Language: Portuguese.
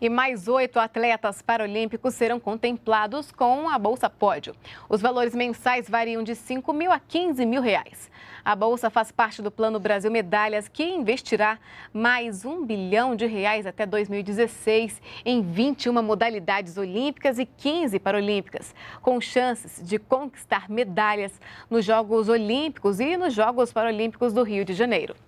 e mais oito atletas paralímpicos serão contemplados com a Bolsa Pódio. Os valores mensais variam de 5 mil a 15 mil reais. A Bolsa faz parte do Plano Brasil Medalhas, que investirá mais um bilhão de reais até 2016 em 21 modalidades olímpicas e 15 paralímpicas, com chances de conquistar medalhas nos Jogos Olímpicos e nos Jogos Paralímpicos do Rio de Janeiro.